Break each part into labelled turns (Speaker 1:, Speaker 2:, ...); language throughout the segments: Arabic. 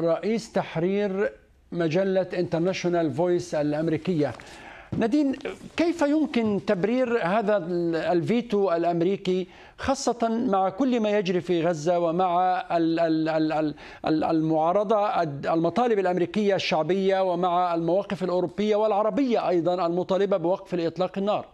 Speaker 1: رئيس تحرير مجلة انترناشونال فويس الأمريكية نادين كيف يمكن تبرير هذا الفيتو الامريكي خاصه مع كل ما يجري في غزه ومع المعارضه المطالب الامريكيه الشعبيه ومع المواقف الاوروبيه والعربيه ايضا المطالبه بوقف الاطلاق النار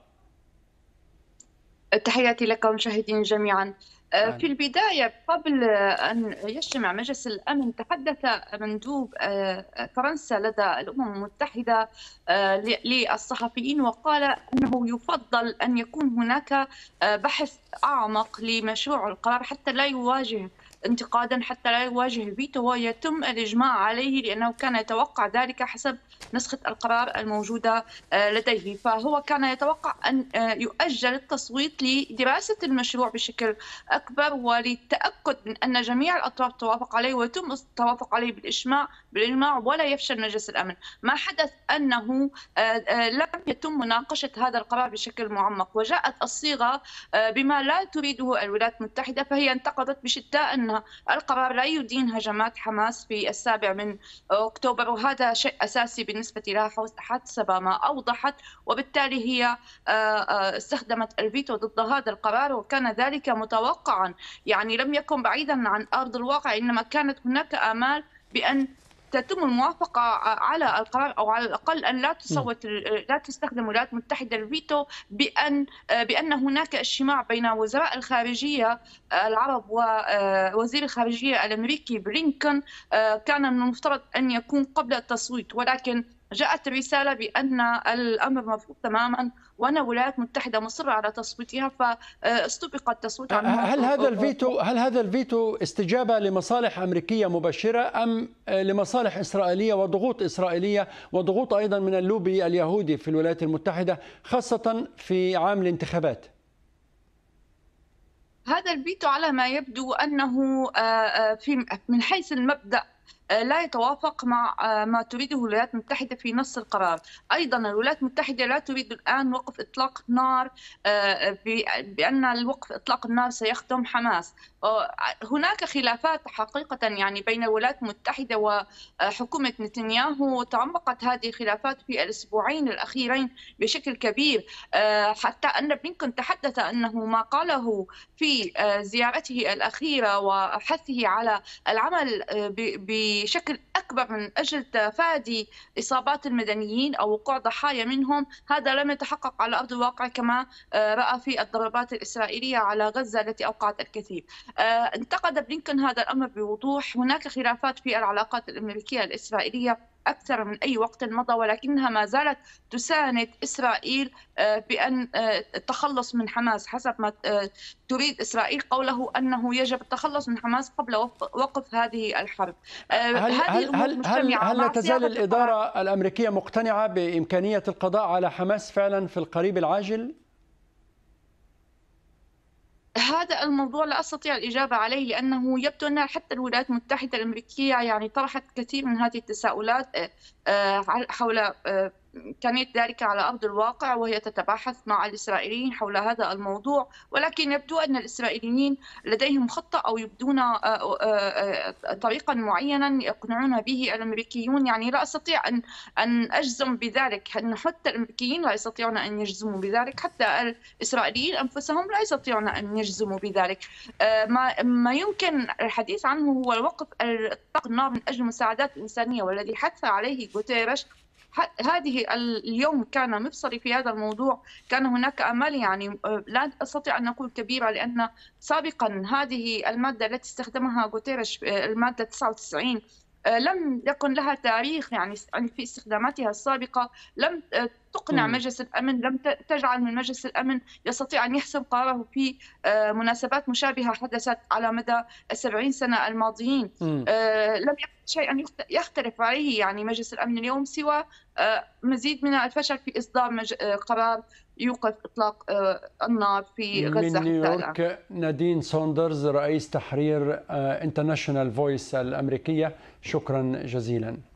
Speaker 2: تحياتي لكم مشاهدين جميعا آه، في البداية قبل أن يجتمع مجلس الأمن تحدث مندوب آه، فرنسا لدى الأمم المتحدة آه، للصحفيين وقال أنه يفضل أن يكون هناك بحث أعمق لمشروع القرار حتى لا يواجه انتقادا حتى لا يواجه فيتو ويتم الإجماع عليه لأنه كان يتوقع ذلك حسب نسخة القرار الموجودة آه، لديه فهو كان يتوقع أن آه، يؤجل التصويت لدراسة المشروع بشكل أكبر وللتأكد من أن جميع الأطراف توافق عليه ويتم التوافق عليه بالإجماع بالإجماع ولا يفشل مجلس الأمن ما حدث أنه آه، لم يتم مناقشة هذا القرار بشكل معمق وجاءت الصيغة بما لا تريده الولايات المتحدة فهي انتقدت بشدة أن القرار لا يدين هجمات حماس في السابع من أكتوبر وهذا شيء أساسي بالنسبة لها حسب ما أوضحت وبالتالي هي آه، آه، استخدمت الفيتو ضد هذا القرار وكان ذلك متوقعا يعني لم يكن بعيدا عن أرض الواقع إنما كانت هناك آمال بأن تتم الموافقه على القرار او على الاقل ان لا تصوت لا تستخدم الولايات المتحده الفيتو بان بان هناك اجتماع بين وزراء الخارجيه آه، العرب ووزير آه، الخارجيه الامريكي بلينكن آه، كان من المفترض ان يكون قبل التصويت ولكن جاءت رسالة بأن الأمر مرفوض تماما وأن الولايات المتحدة مصرة على تصويتها فاستبق التصويت أه، عنها هل هذا الفيتو
Speaker 1: هل هذا الفيتو استجابة لمصالح أمريكية مبشرة أم أه، لمصالح إسرائيلية وضغوط إسرائيلية وضغوط أيضا من اللوبي اليهودي في الولايات المتحدة خاصة في عام الانتخابات؟
Speaker 2: هذا الفيتو على ما يبدو انه أه، في من حيث المبدا آه، لا يتوافق مع آه، ما تريده الولايات المتحدة في نص القرار أيضا الولايات المتحدة لا تريد الآن وقف إطلاق نار آه، بأن الوقف إطلاق النار سيخدم حماس هناك خلافات حقيقة يعني بين الولايات المتحدة وحكومة نتنياهو تعمقت هذه الخلافات في الأسبوعين الأخيرين بشكل كبير حتى أن بلينكون تحدث أنه ما قاله في زيارته الأخيرة وحثه على العمل ب بشكل أكبر من أجل تفادي إصابات المدنيين أو وقوع ضحايا منهم هذا لم يتحقق على أرض الواقع كما آه، رأى في الضربات الإسرائيلية على غزة التي أوقعت الكثير آه، انتقد بلينكن هذا الأمر بوضوح هناك خلافات في العلاقات الأمريكية الإسرائيلية أكثر من أي وقت مضى ولكنها ما زالت تساند إسرائيل آه، بأن آه، التخلص من حماس حسب ما آه، تريد إسرائيل قوله أنه يجب التخلص من حماس قبل وقف هذه الحرب هل, هل, هل, هل, هل لا تزال
Speaker 1: الإدارة الأمريكية مقتنعة بإمكانية القضاء على حماس فعلا في القريب العاجل؟
Speaker 2: هذا الموضوع لا استطيع الاجابه عليه لانه يبدو ان حتى الولايات المتحده الامريكيه يعني طرحت كثير من هذه التساؤلات آه، آه، حول آه، كانت ذلك على أرض الواقع وهي تتباحث مع الإسرائيليين حول هذا الموضوع ولكن يبدو أن الإسرائيليين لديهم خطة أو يبدون آه، آه، آه، طريقا معينا يقنعون به الأمريكيون يعني لا أستطيع أن أن أجزم بذلك أن حتى الأمريكيين لا يستطيعون أن يجزموا بذلك حتى الإسرائيليين أنفسهم لا يستطيعون أن يجزموا بذلك ما ما يمكن الحديث عنه هو الوقف اطلاق النار من أجل المساعدات الإنسانية والذي حث عليه غوتيريش هذه اليوم كان مفصلي في هذا الموضوع كان هناك امل يعني لا استطيع ان اقول كبيره لان سابقا هذه الماده التي استخدمها غوتيريش الماده 99 لم يكن لها تاريخ يعني, يعني في استخداماتها السابقه لم تقنع مجلس الأمن لم تجعل من مجلس الأمن يستطيع أن يحسم قراره في آه، مناسبات مشابهة حدثت على مدى السبعين سنة الماضيين آه، لم يكن شيئا يختلف عليه يعني مجلس الأمن اليوم سوى آه، مزيد من الفشل في إصدار قرار يوقف إطلاق النار في غزة من نيويورك
Speaker 1: نادين سوندرز رئيس تحرير انترناشونال فويس الأمريكية شكرا جزيلا